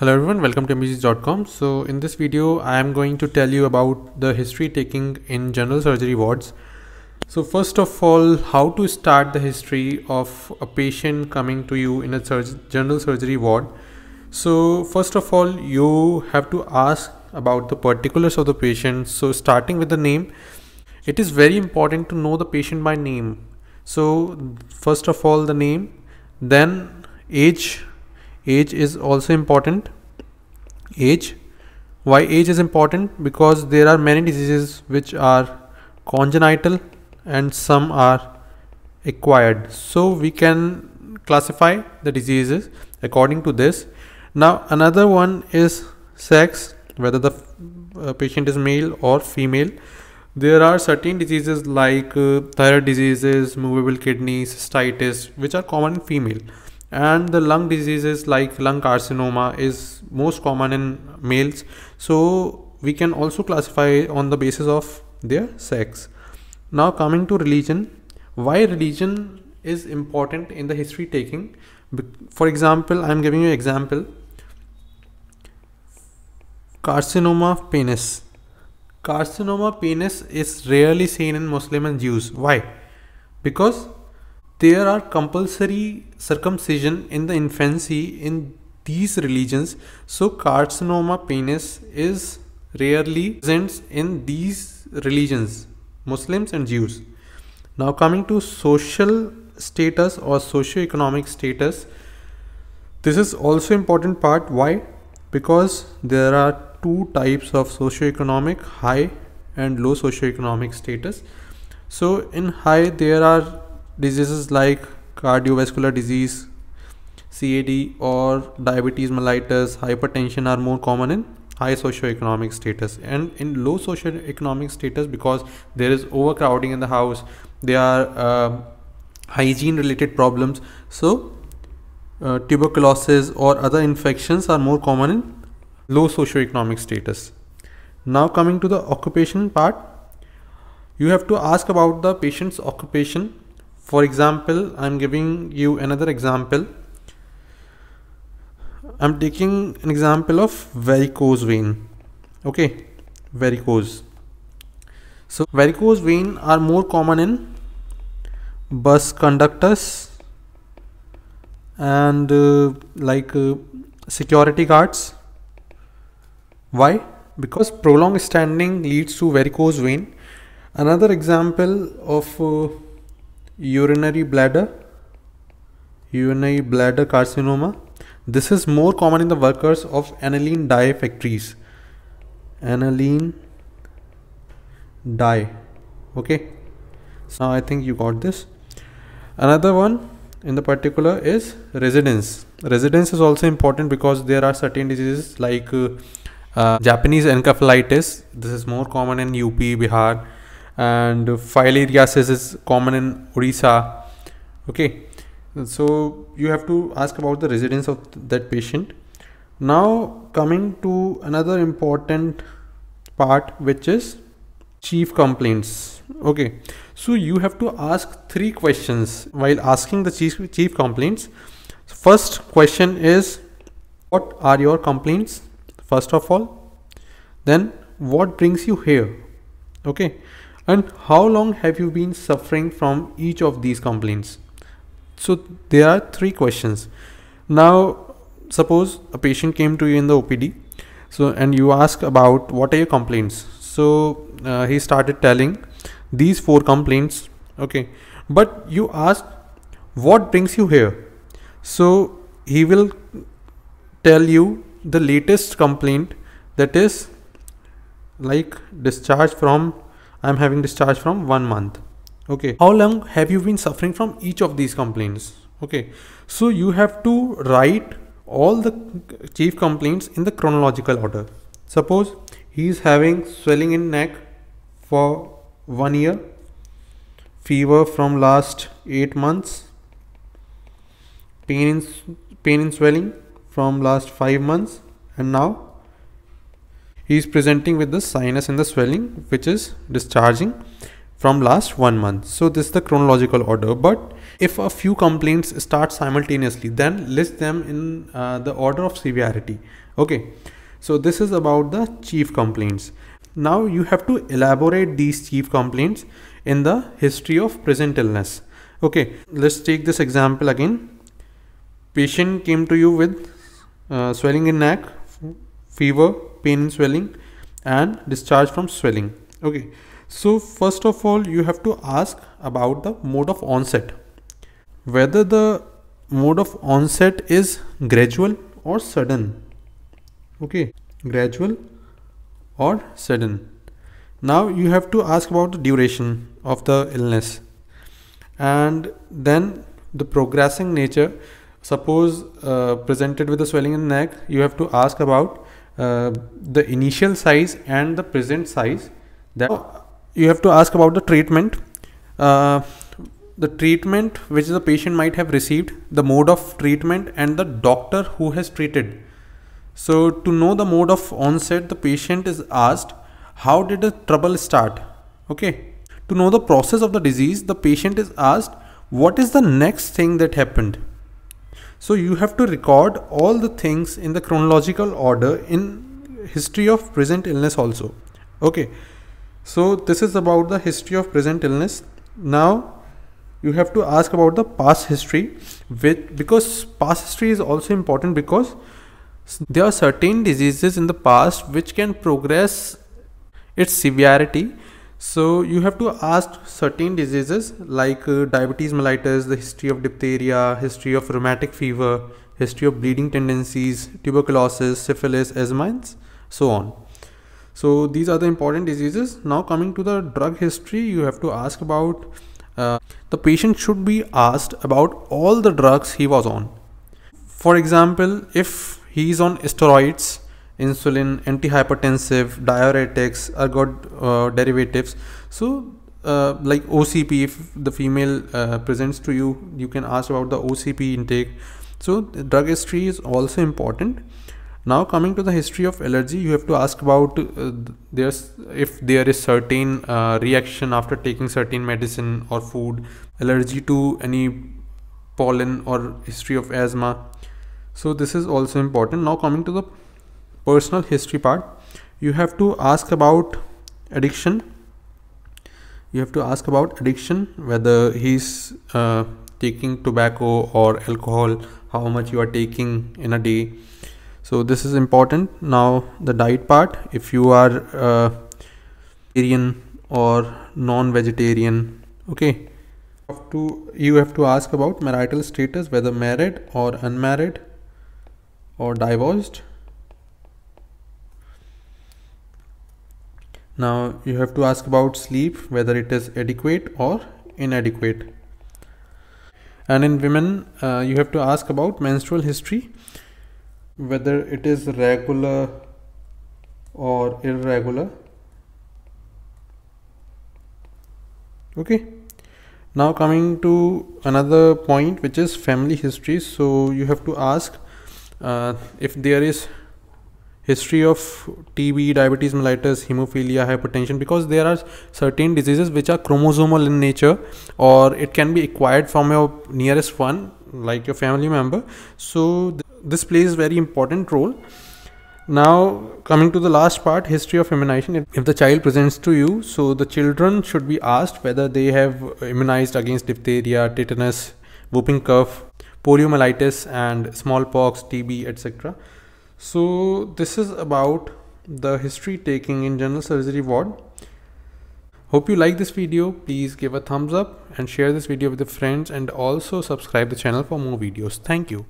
Hello everyone, welcome to MBGs.com. So in this video, I am going to tell you about the history taking in general surgery wards. So first of all, how to start the history of a patient coming to you in a general surgery ward. So first of all, you have to ask about the particulars of the patient. So starting with the name, it is very important to know the patient by name. So first of all, the name, then age age is also important age why age is important because there are many diseases which are congenital and some are acquired so we can classify the diseases according to this now another one is sex whether the uh, patient is male or female there are certain diseases like uh, thyroid diseases movable kidneys, cystitis which are common in female and the lung diseases like lung carcinoma is most common in males so we can also classify on the basis of their sex now coming to religion why religion is important in the history taking for example i'm giving you example carcinoma of penis carcinoma penis is rarely seen in muslim and jews why because there are compulsory circumcision in the infancy in these religions so carcinoma penis is rarely present in these religions muslims and jews now coming to social status or socio-economic status this is also important part why because there are two types of socio-economic high and low socio-economic status so in high there are diseases like cardiovascular disease, CAD or diabetes mellitus, hypertension are more common in high socioeconomic status and in low socioeconomic status because there is overcrowding in the house there are uh, hygiene related problems so uh, tuberculosis or other infections are more common in low socioeconomic status now coming to the occupation part you have to ask about the patient's occupation for example I'm giving you another example I'm taking an example of varicose vein okay varicose so varicose vein are more common in bus conductors and uh, like uh, security guards why because prolonged standing leads to varicose vein another example of uh, urinary bladder urinary bladder carcinoma this is more common in the workers of aniline dye factories aniline dye okay so i think you got this another one in the particular is residence residence is also important because there are certain diseases like uh, uh, japanese encephalitis this is more common in up bihar and phyllate is common in Odisha. Okay, so you have to ask about the residence of that patient. Now coming to another important part which is chief complaints. Okay, so you have to ask three questions while asking the chief, chief complaints. First question is what are your complaints first of all then what brings you here okay and how long have you been suffering from each of these complaints so there are three questions now suppose a patient came to you in the opd so and you ask about what are your complaints so uh, he started telling these four complaints okay but you ask what brings you here so he will tell you the latest complaint that is like discharge from I'm having discharge from one month. Okay. How long have you been suffering from each of these complaints? Okay. So you have to write all the chief complaints in the chronological order. Suppose he is having swelling in neck for one year, fever from last eight months, pain in, pain in swelling from last five months, and now he is presenting with the sinus and the swelling which is discharging from last one month so this is the chronological order but if a few complaints start simultaneously then list them in uh, the order of severity okay so this is about the chief complaints now you have to elaborate these chief complaints in the history of present illness okay let's take this example again patient came to you with uh, swelling in neck fever pain in swelling and discharge from swelling okay so first of all you have to ask about the mode of onset whether the mode of onset is gradual or sudden okay gradual or sudden now you have to ask about the duration of the illness and then the progressing nature suppose uh, presented with the swelling in the neck you have to ask about uh, the initial size and the present size that you have to ask about the treatment uh, the treatment which the patient might have received the mode of treatment and the doctor who has treated so to know the mode of onset the patient is asked how did the trouble start okay to know the process of the disease the patient is asked what is the next thing that happened so you have to record all the things in the chronological order in history of present illness also. Okay. So this is about the history of present illness. Now you have to ask about the past history with because past history is also important because there are certain diseases in the past which can progress its severity so you have to ask certain diseases like uh, diabetes mellitus, the history of diphtheria, history of rheumatic fever, history of bleeding tendencies, tuberculosis, syphilis, asthma, so on. So these are the important diseases. Now coming to the drug history, you have to ask about uh, the patient should be asked about all the drugs he was on. For example, if he is on steroids, insulin, antihypertensive, diuretics ergot got uh, derivatives. So uh, like OCP, if the female uh, presents to you, you can ask about the OCP intake. So drug history is also important. Now coming to the history of allergy, you have to ask about uh, there's if there is certain uh, reaction after taking certain medicine or food, allergy to any pollen or history of asthma. So this is also important. Now coming to the personal history part you have to ask about addiction you have to ask about addiction whether he's uh, taking tobacco or alcohol how much you are taking in a day so this is important now the diet part if you are uh, vegetarian or non-vegetarian okay have to, you have to ask about marital status whether married or unmarried or divorced Now you have to ask about sleep, whether it is adequate or inadequate. And in women, uh, you have to ask about menstrual history, whether it is regular or irregular. Okay. Now coming to another point, which is family history. So you have to ask uh, if there is history of TB, diabetes mellitus, hemophilia, hypertension because there are certain diseases which are chromosomal in nature or it can be acquired from your nearest one like your family member. So th this plays very important role. Now, coming to the last part, history of immunization. If the child presents to you, so the children should be asked whether they have immunized against diphtheria, tetanus, whooping cough, poliomyelitis, and smallpox, TB, etc. So this is about the history taking in general surgery ward. Hope you like this video. Please give a thumbs up and share this video with your friends and also subscribe the channel for more videos. Thank you.